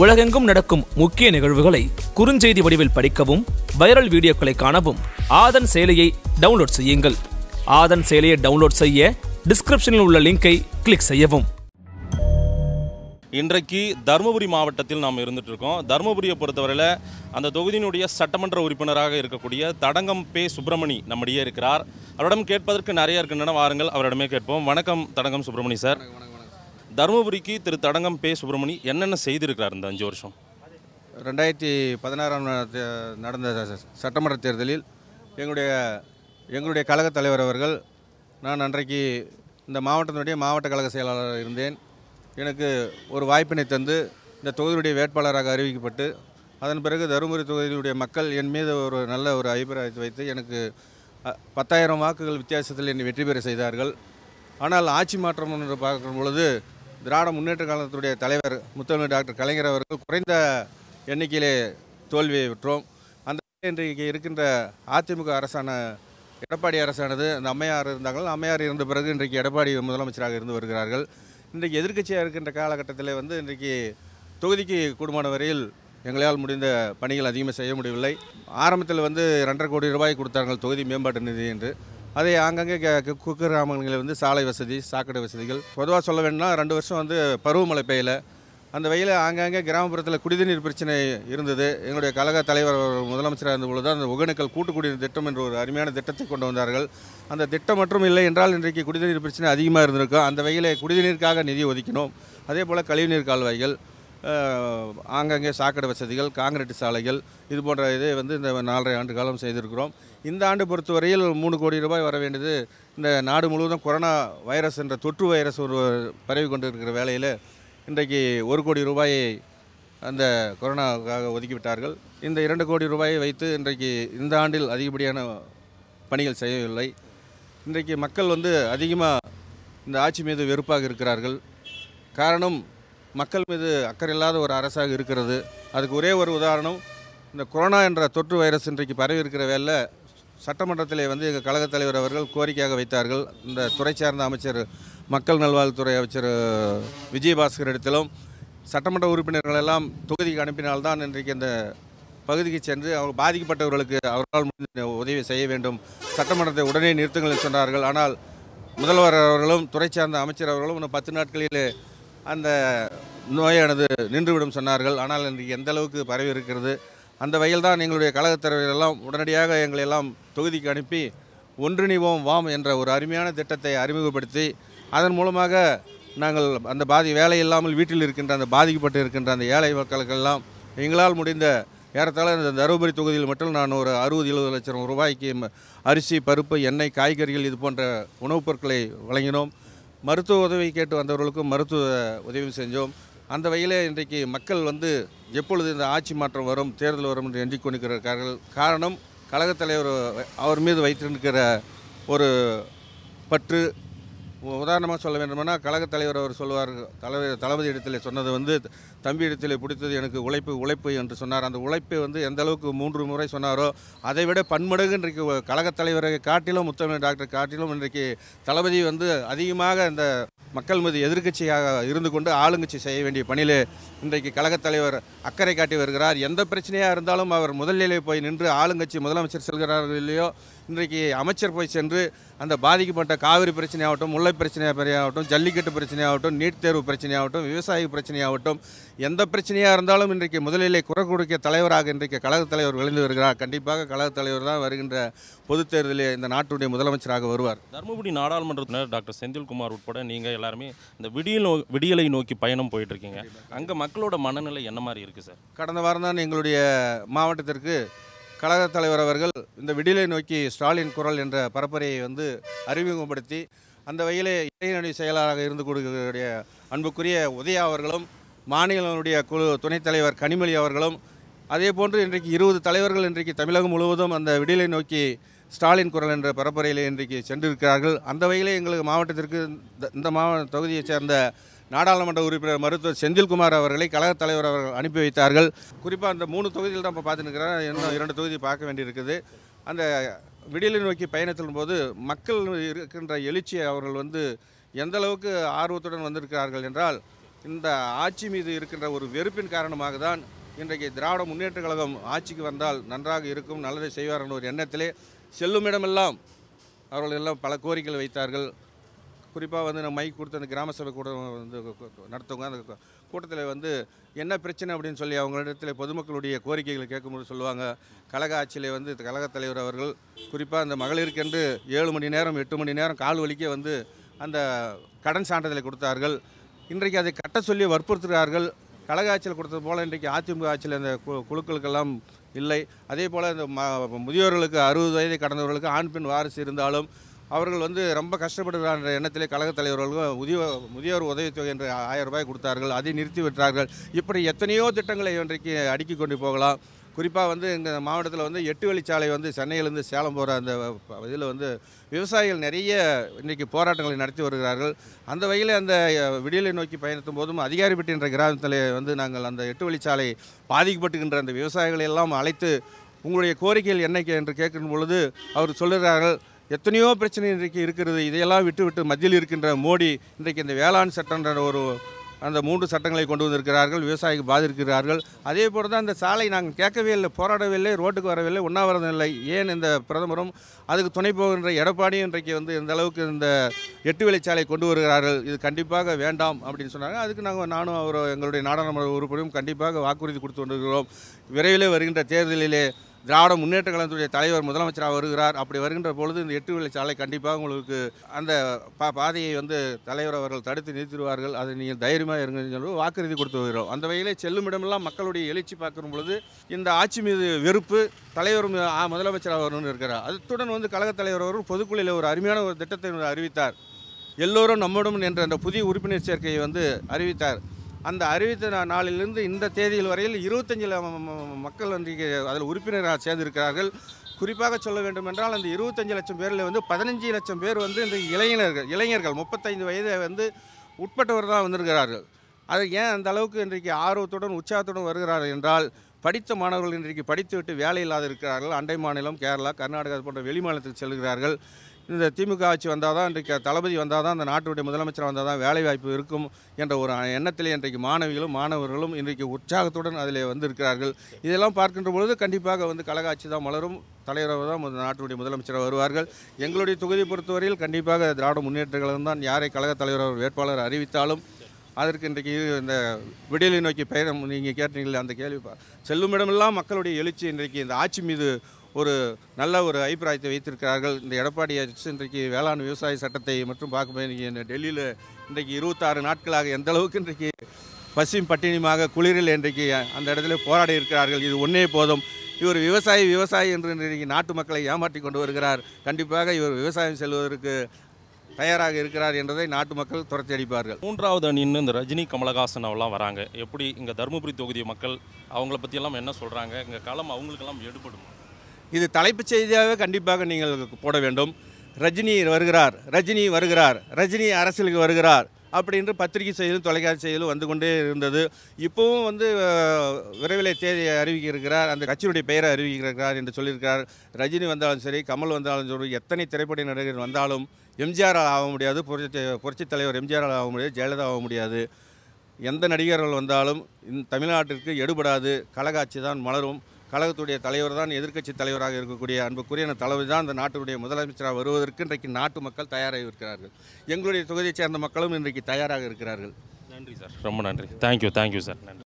உலகெங்கும் நடக்கும் முக்கிய நிகழ்வுகளை குறுஞ்செய்தி வடிவில் படிக்கவும் வைரல் வீடியோக்களை காணவும் ஆதன் செயலியை டவுன்லோட் செய்யுங்கள் ஆதன் செயலியை டவுன்லோட் செய்ய டிஸ்கிரிப்ஷனில் உள்ள லிங்கை கிளிக் செய்யவும் இன்றைக்கு தருமபுரி மாவட்டத்தில் நாம் இருந்துட்டு இருக்கோம் தருமபுரியை பொறுத்தவரையில் அந்த தொகுதியினுடைய சட்டமன்ற உறுப்பினராக இருக்கக்கூடிய தடங்கம் பே சுப்பிரமணி நம்மிடையே இருக்கிறார் அவரிடம் கேட்பதற்கு நிறைய இருக்கின்றன வாருங்கள் அவரிடமே கேட்போம் வணக்கம் தடங்கம் சுப்பிரமணி சார் தருமபுரிக்கு திரு தடங்கம் பே சுப்பிரமணி என்னென்ன செய்திருக்கிறார் இந்த அஞ்சு வருஷம் ரெண்டாயிரத்தி பதினாறாம் நடந்த சட்டமன்ற தேர்தலில் எங்களுடைய எங்களுடைய கழகத் தலைவர் அவர்கள் நான் அன்றைக்கு இந்த மாவட்டத்தினுடைய மாவட்ட கழக செயலாளராக இருந்தேன் எனக்கு ஒரு வாய்ப்பினை தந்து இந்த தொகுதியுடைய வேட்பாளராக அறிவிக்கப்பட்டு அதன் பிறகு தருமபுரி தொகுதியினுடைய மக்கள் என் மீது ஒரு நல்ல ஒரு அபிப்பிராயத்தை வைத்து எனக்கு பத்தாயிரம் வாக்குகள் வித்தியாசத்தில் என்னை வெற்றி பெற செய்தார்கள் ஆனால் ஆட்சி மாற்றம் என்று பார்க்கும் பொழுது திராவிட முன்னேற்ற காலத்துடைய தலைவர் முத்தமிழ் டாக்டர் கலைஞர் அவர்கள் குறைந்த எண்ணிக்கையிலே தோல்வியை விட்டோம் அந்த இன்றைக்கு இருக்கின்ற அதிமுக அரசான எடப்பாடி அரசானது அந்த அம்மையார் இருந்தார்கள் அம்மையார் இருந்த பிறகு இன்றைக்கு எடப்பாடி முதலமைச்சராக இருந்து வருகிறார்கள் இன்றைக்கு எதிர்க்கட்சியாக இருக்கின்ற காலகட்டத்தில் வந்து இன்றைக்கு தொகுதிக்கு கூடுமான வரையில் எங்களால் முடிந்த பணிகள் அதிகமாக செய்ய முடியவில்லை ஆரம்பத்தில் வந்து ரெண்டரை கோடி ரூபாய் கொடுத்தார்கள் தொகுதி மேம்பாட்டு நிதி என்று அதே அங்கங்கே குக்கிராமங்களில் வந்து சாலை வசதி சாக்கடை வசதிகள் பொதுவாக சொல்ல வேணும்னா ரெண்டு வருஷம் வந்து பருவமழை பெய்யலை அந்த வெயில ஆங்காங்கே கிராமப்புறத்தில் குடிநீர் பிரச்சனை இருந்தது எங்களுடைய கழக தலைவர் முதலமைச்சராக இருந்தபொழுது அந்த ஒகேனக்கல் குடிநீர் திட்டம் என்ற ஒரு அருமையான திட்டத்தை கொண்டு வந்தார்கள் அந்த திட்டம் மட்டும் இல்லை என்றால் இன்றைக்கு குடிநீர் பிரச்சனை அதிகமாக இருந்திருக்கும் அந்த வகையில் குடிநீருக்காக நிதி ஒதுக்கினோம் அதே போல் கழிவுநீர் கால்வாய்கள் ஆங்காங்கே சாக்கடை வசதிகள் காங்கிரீட் சாலைகள் இது போன்ற இதை வந்து இந்த நாலரை ஆண்டு காலம் செய்திருக்கிறோம் இந்த ஆண்டு பொறுத்தவரையில் மூணு கோடி ரூபாய் வர வேண்டியது இந்த நாடு முழுவதும் கொரோனா வைரஸ் என்ற தொற்று வைரஸ் ஒரு பரவி கொண்டு இருக்கிற வேலையில் இன்றைக்கு ஒரு கோடி ரூபாயை அந்த கொரோனாவுக்காக ஒதுக்கிவிட்டார்கள் இந்த இரண்டு கோடி ரூபாயை வைத்து இன்றைக்கு இந்த ஆண்டில் அதிகப்படியான பணிகள் செய்யவில்லை இன்றைக்கு மக்கள் வந்து அதிகமாக இந்த ஆட்சி மீது வெறுப்பாக இருக்கிறார்கள் காரணம் மக்கள் மீது அக்கறை இல்லாத ஒரு அரசாக இருக்கிறது அதுக்கு ஒரே ஒரு உதாரணம் இந்த கொரோனா என்ற தொற்று வைரஸ் இன்றைக்கு பரவி இருக்கிற வேலை சட்டமன்றத்திலே வந்து எங்கள் கழகத் தலைவர் அவர்கள் கோரிக்கையாக வைத்தார்கள் இந்த துறை சார்ந்த அமைச்சர் மக்கள் நல்வாழ்வுத்துறை அமைச்சர் விஜயபாஸ்கர் இடத்திலும் சட்டமன்ற உறுப்பினர்களெல்லாம் தொகுதிக்கு அனுப்பினால்தான் இன்றைக்கு இந்த பகுதிக்கு சென்று அவங்க பாதிக்கப்பட்டவர்களுக்கு அவர்களால் உதவி செய்ய வேண்டும் சட்டமன்றத்தை உடனே நிறுத்துங்கள் சொன்னார்கள் ஆனால் முதல்வர் அவர்களும் துறை சார்ந்த அமைச்சர் அவர்களும் இன்னும் பத்து நாட்களில் அந்த நோயானது நின்றுவிடும் சொன்னார்கள் ஆனால் இன்றைக்கு எந்த அளவுக்கு பரவி இருக்கிறது அந்த வகையில் தான் எங்களுடைய எல்லாம் உடனடியாக எங்களை எல்லாம் தொகுதிக்கு அனுப்பி ஒன்றிணைவோம் வாம் என்ற ஒரு அருமையான திட்டத்தை அறிமுகப்படுத்தி அதன் மூலமாக நாங்கள் அந்த பாதி வேலை இல்லாமல் வீட்டில் இருக்கின்ற அந்த பாதிக்கப்பட்டு இருக்கின்ற அந்த ஏழை மக்களுக்கெல்லாம் எங்களால் முடிந்த ஏறத்தாழ இந்த தருமபுரி தொகுதியில் மட்டும் நான் ஒரு அறுபது எழுபது லட்சம் ரூபாய்க்கு அரிசி பருப்பு எண்ணெய் காய்கறிகள் இது போன்ற உணவுப் பொருட்களை வழங்கினோம் மருத்துவ உதவி கேட்டு வந்தவர்களுக்கும் மருத்துவ உதவி செஞ்சோம் அந்த வகையில் இன்றைக்கு மக்கள் வந்து எப்பொழுது இந்த ஆட்சி மாற்றம் வரும் தேர்தல் வரும் என்று கொண்டிருக்கிறார்கள் காரணம் கழகத் தலைவர் அவர் மீது வைத்திருக்கிற ஒரு பற்று உதாரணமாக சொல்ல வேண்டுமென்னா கழகத் தலைவர் அவர் சொல்வார் தலைவர் தளபதி இடத்தில் சொன்னது வந்து தம்பி இடத்தில் பிடித்தது எனக்கு உழைப்பு உழைப்பு என்று சொன்னார் அந்த உழைப்பை வந்து எந்த அளவுக்கு மூன்று முறை சொன்னாரோ அதை விட பன்மடகு இன்றைக்கு கழகத் தலைவரை காட்டிலும் முத்தமிழ் டாக்டர் காட்டிலும் இன்றைக்கு தளபதி வந்து அதிகமாக இந்த மக்கள் மீது எதிர்கட்சியாக இருந்து கொண்டு ஆளுங்கட்சி செய்ய வேண்டிய பணியில் இன்றைக்கு கழகத் தலைவர் அக்கறை காட்டி வருகிறார் எந்த பிரச்சனையாக இருந்தாலும் அவர் முதல்நிலை போய் நின்று ஆளுங்கட்சி முதலமைச்சர் செல்கிறார்கள் இல்லையோ இன்றைக்கு அமைச்சர் போய் சென்று அந்த பாதிக்கப்பட்ட காவிரி பிரச்சனையாகட்டும் முல்லை பிரச்சனையாகட்டும் ஜல்லிக்கட்டு பிரச்சனையாகட்டும் நீட் தேர்வு பிரச்சனையாகட்டும் விவசாய பிரச்சனையாகட்டும் எந்த பிரச்சனையாக இருந்தாலும் இன்றைக்கு முதலிலே குரல் கொடுக்க தலைவராக இன்றைக்கு கழகத் தலைவர் விளைந்து வருகிறார் கண்டிப்பாக கழகத் தலைவர் தான் வருகின்ற பொதுத் தேர்தலில் இந்த நாட்டுடைய முதலமைச்சராக வருவார் தருமபுரி நாடாளுமன்றத்தினர் டாக்டர் செந்தில்குமார் உட்பட நீங்கள் எல்லாருமே இந்த விடியல் நோ விடியலை நோக்கி பயணம் போயிட்டுருக்கீங்க அங்கே மக்களோட மனநிலை என்ன மாதிரி இருக்குது சார் கடந்த வாரம் தான் எங்களுடைய மாவட்டத்திற்கு கழகத் தலைவர் அவர்கள் இந்த விடிலை நோக்கி ஸ்டாலின் குரல் என்ற பரப்புரையை வந்து அறிமுகப்படுத்தி அந்த வகையிலே இளைஞரணி செயலாளராக இருந்து கொடுக்கக்கூடிய அன்புக்குரிய உதயா அவர்களும் மாநிலனுடைய குழு துணைத் தலைவர் கனிமொழி அவர்களும் அதே போன்று இன்றைக்கு இருபது தலைவர்கள் இன்றைக்கு தமிழகம் முழுவதும் அந்த விடிலை நோக்கி ஸ்டாலின் குரல் என்ற பரப்புரையில் இன்றைக்கு சென்றிருக்கிறார்கள் அந்த வகையிலே எங்களுக்கு மாவட்டத்திற்கு இந்த மாவட்ட தொகுதியைச் சேர்ந்த நாடாளுமன்ற உறுப்பினர் மருத்துவர் செந்தில்குமார் அவர்களை கழகத் தலைவர் அவர்கள் அனுப்பி வைத்தார்கள் குறிப்பாக அந்த மூணு தொகுதியில் தான் இப்போ பார்த்துருக்கிறேன் இன்னும் இரண்டு தொகுதி பார்க்க வேண்டியிருக்குது அந்த விடியலை நோக்கி பயணத்தின் போது மக்கள் இருக்கின்ற எழுச்சியை அவர்கள் வந்து எந்த அளவுக்கு ஆர்வத்துடன் வந்திருக்கிறார்கள் என்றால் இந்த ஆட்சி மீது இருக்கின்ற ஒரு வெறுப்பின் காரணமாக தான் இன்றைக்கு திராவிட முன்னேற்ற கழகம் ஆட்சிக்கு வந்தால் நன்றாக இருக்கும் நல்லதை செய்வார் என்ற ஒரு எண்ணத்திலே செல்லும் இடமெல்லாம் அவர்கள் எல்லாம் பல கோரிக்கைகள் வைத்தார்கள் குறிப்பாக வந்து நான் மைக் கொடுத்து அந்த கிராம சபை கூட வந்து நடத்துவங்க அந்த கூட்டத்தில் வந்து என்ன பிரச்சனை அப்படின்னு சொல்லி அவங்களிடத்தில் பொதுமக்களுடைய கோரிக்கைகளை கேட்கும்போது சொல்லுவாங்க கழக ஆட்சியில் வந்து கழகத் தலைவர் அவர்கள் குறிப்பாக அந்த மகளிருக்கென்று ஏழு மணி நேரம் எட்டு மணி நேரம் கால் வலிக்க வந்து அந்த கடன் சான்றிதழை கொடுத்தார்கள் இன்றைக்கு அதை கட்ட சொல்லி வற்புறுத்துகிறார்கள் கழக ஆட்சியில் கொடுத்தது போல் இன்றைக்கு அதிமுக ஆட்சியில் அந்த குழுக்களுக்கெல்லாம் இல்லை அதே போல் இந்த முதியோர்களுக்கு அறுபது வயதை கடந்தவர்களுக்கு ஆண் பெண் வாரிசு இருந்தாலும் அவர்கள் வந்து ரொம்ப கஷ்டப்படுகிறார் எண்ணத்திலே கழகத் தலைவர்களுக்கும் முதிய முதியோர் உதவித்தொகை என்று ஆயிரம் ரூபாய் கொடுத்தார்கள் அதை நிறுத்தி விட்டார்கள் இப்படி எத்தனையோ திட்டங்களை இன்றைக்கு அடுக்கி கொண்டு போகலாம் குறிப்பாக வந்து எங்கள் மாவட்டத்தில் வந்து எட்டு வழிச்சாலை வந்து சென்னையிலேருந்து சேலம் போகிற அந்த இதில் வந்து விவசாயிகள் நிறைய இன்றைக்கி போராட்டங்களை நடத்தி வருகிறார்கள் அந்த வகையில் அந்த விடியலை நோக்கி பயணித்தும் போதும் அதிகாரிப்பட்டி என்ற கிராமத்தில் வந்து நாங்கள் அந்த எட்டு வழிச்சாலை பாதிக்கப்பட்டுகின்ற அந்த விவசாயிகளை எல்லாம் அழைத்து உங்களுடைய கோரிக்கைகள் என்னைக்கு என்று கேட்கும் பொழுது அவர் சொல்லுகிறார்கள் எத்தனையோ பிரச்சனை இன்றைக்கு இருக்கிறது இதையெல்லாம் விட்டுவிட்டு மத்தியில் இருக்கின்ற மோடி இன்றைக்கு இந்த வேளாண் சட்டம்ன்ற ஒரு அந்த மூன்று சட்டங்களை கொண்டு வந்திருக்கிறார்கள் விவசாயிக்கு பாதிருக்கிறார்கள் அதே போல் தான் இந்த சாலை நாங்கள் கேட்கவே இல்லை போராடவில்லை ரோட்டுக்கு வரவில்லை உண்ணாவிரதம் இல்லை ஏன் இந்த பிரதமரும் அதுக்கு துணை போகின்ற எடப்பாடி இன்றைக்கு வந்து இந்த அளவுக்கு இந்த எட்டு வழிச்சாலை கொண்டு வருகிறார்கள் இது கண்டிப்பாக வேண்டாம் அப்படின்னு சொன்னாங்க அதுக்கு நாங்கள் நானும் அவர் எங்களுடைய நாடாளுமன்ற உறுப்பினரும் கண்டிப்பாக வாக்குறுதி கொடுத்து கொண்டிருக்கிறோம் விரைவில் வருகின்ற தேர்தலிலே திராவிட முன்னேற்ற கழகத்துடைய தலைவர் முதலமைச்சராக வருகிறார் அப்படி வருகின்ற பொழுது இந்த எட்டு வழி சாலை கண்டிப்பாக உங்களுக்கு அந்த பா பாதையை வந்து தலைவர் அவர்கள் தடுத்து நிறுத்திடுவார்கள் அதை நீங்கள் தைரியமாக இருங்கன்னு சொல்லி வாக்குறுதி கொடுத்து வருகிறோம் அந்த வகையிலே செல்லும் இடமெல்லாம் மக்களுடைய எழுச்சி பார்க்கும் பொழுது இந்த ஆட்சி மீது வெறுப்பு தலைவர் முதலமைச்சராக வரும்னு இருக்கிறார் அத்துடன் வந்து கழகத் தலைவர் அவர்கள் பொதுக்குழுவில் ஒரு அருமையான ஒரு திட்டத்தை அறிவித்தார் எல்லோரும் நம்முடன் என்ற அந்த புதிய உறுப்பினர் சேர்க்கையை வந்து அறிவித்தார் அந்த அறிவித்த நாளிலிருந்து இந்த தேதியில் வரையில் இருபத்தஞ்சி மக்கள் இன்றைக்கு அதில் உறுப்பினராக சேர்ந்திருக்கிறார்கள் குறிப்பாக சொல்ல வேண்டும் என்றால் அந்த இருபத்தஞ்சு லட்சம் பேரில் வந்து பதினஞ்சு லட்சம் பேர் வந்து இந்த இளைஞர்கள் இளைஞர்கள் முப்பத்தைந்து வயதை வந்து உட்பட்டவர் தான் வந்திருக்கிறார்கள் அது ஏன் அந்த அளவுக்கு இன்றைக்கு ஆர்வத்துடன் உற்சாகத்துடன் வருகிறார்கள் என்றால் படித்த மாணவர்கள் இன்றைக்கு படித்துவிட்டு வேலை இல்லாத இருக்கிறார்கள் அண்டை மாநிலம் கேரளா கர்நாடகா போன்ற வெளிமாநிலத்துக்கு செல்கிறார்கள் இந்த திமுக ஆட்சி வந்தால் தான் இன்றைக்கு தளபதி வந்தால் தான் அந்த நாட்டுடைய முதலமைச்சர் வந்தால் தான் வேலைவாய்ப்பு இருக்கும் என்ற ஒரு எண்ணத்தில் இன்றைக்கு மாணவிகளும் மாணவர்களும் இன்றைக்கு உற்சாகத்துடன் அதில் வந்திருக்கிறார்கள் இதெல்லாம் பார்க்கின்ற பொழுது கண்டிப்பாக வந்து கழக ஆட்சி தான் மலரும் தலைவராக தான் நாட்டுடைய முதலமைச்சராக வருவார்கள் எங்களுடைய தொகுதி பொறுத்தவரையில் கண்டிப்பாக திராவிட முன்னேற்ற கழகம் தான் யாரை கழக தலைவராக வேட்பாளர் அறிவித்தாலும் அதற்கு இன்றைக்கு இந்த விடியலை நோக்கி பயணம் நீங்கள் கேட்டீங்களே அந்த கேள்வி செல்லும் இடமெல்லாம் மக்களுடைய எழுச்சி இன்றைக்கு இந்த ஆட்சி மீது ஒரு நல்ல ஒரு அபிப்பிராயத்தை வைத்திருக்கிறார்கள் இந்த எடப்பாடி அரசு இன்றைக்கு வேளாண் விவசாய சட்டத்தை மற்றும் பார்க்கும்போது இன்றைக்கி டெல்லியில் இன்றைக்கு இருபத்தாறு நாட்களாக எந்த அளவுக்கு இன்றைக்கு பசியும் பட்டினியுமாக குளிரில் இன்றைக்கு அந்த இடத்துல போராடி இருக்கிறார்கள் இது ஒன்றே போதும் இவர் விவசாயி விவசாயி என்று இன்றைக்கு நாட்டு மக்களை ஏமாற்றி கொண்டு வருகிறார் கண்டிப்பாக இவர் விவசாயம் செல்வதற்கு தயாராக இருக்கிறார் என்றதை நாட்டு மக்கள் துரத்தி அடிப்பார்கள் மூன்றாவது அணின்னு இந்த ரஜினி கமலஹாசன் அவெல்லாம் வராங்க எப்படி இங்கே தருமபுரி தொகுதி மக்கள் அவங்கள பற்றியெல்லாம் என்ன சொல்கிறாங்க இங்கே களம் அவங்களுக்கெல்லாம் எடுபடும் இது தலைப்புச் செய்தியாகவே கண்டிப்பாக நீங்கள் போட வேண்டும் ரஜினி வருகிறார் ரஜினி வருகிறார் ரஜினி அரசியலுக்கு வருகிறார் அப்படின்ற பத்திரிகை செய்தியிலும் தொலைக்காட்சி செய்தியிலும் வந்து கொண்டே இருந்தது இப்போவும் வந்து விரைவில் தேதி அறிவிக்கிறார் அந்த கட்சியுடைய பெயரை அறிவிக்கிறார் என்று சொல்லியிருக்கிறார் ரஜினி வந்தாலும் சரி கமல் வந்தாலும் சரி எத்தனை திரைப்பட நடிகர் வந்தாலும் எம்ஜிஆர் ஆக முடியாது புரட்சி புரட்சித் தலைவர் எம்ஜிஆரால் ஆக முடியாது ஜெயலலிதா ஆக முடியாது எந்த நடிகர்கள் வந்தாலும் தமிழ்நாட்டிற்கு எடுபடாது கலகாட்சி தான் மலரும் கழகத்துடைய தலைவர் தான் எதிர்க்கட்சி தலைவராக இருக்கக்கூடிய அன்புக்குரிய தலைவர் தான் அந்த நாட்டினுடைய முதலமைச்சராக வருவதற்கு இன்றைக்கு நாட்டு மக்கள் தயாராக இருக்கிறார்கள் எங்களுடைய தொகுதியைச் சேர்ந்த மக்களும் இன்றைக்கு தயாராக இருக்கிறார்கள் நன்றி சார் ரொம்ப நன்றி தேங்க்யூ தேங்க்யூ சார் நன்றி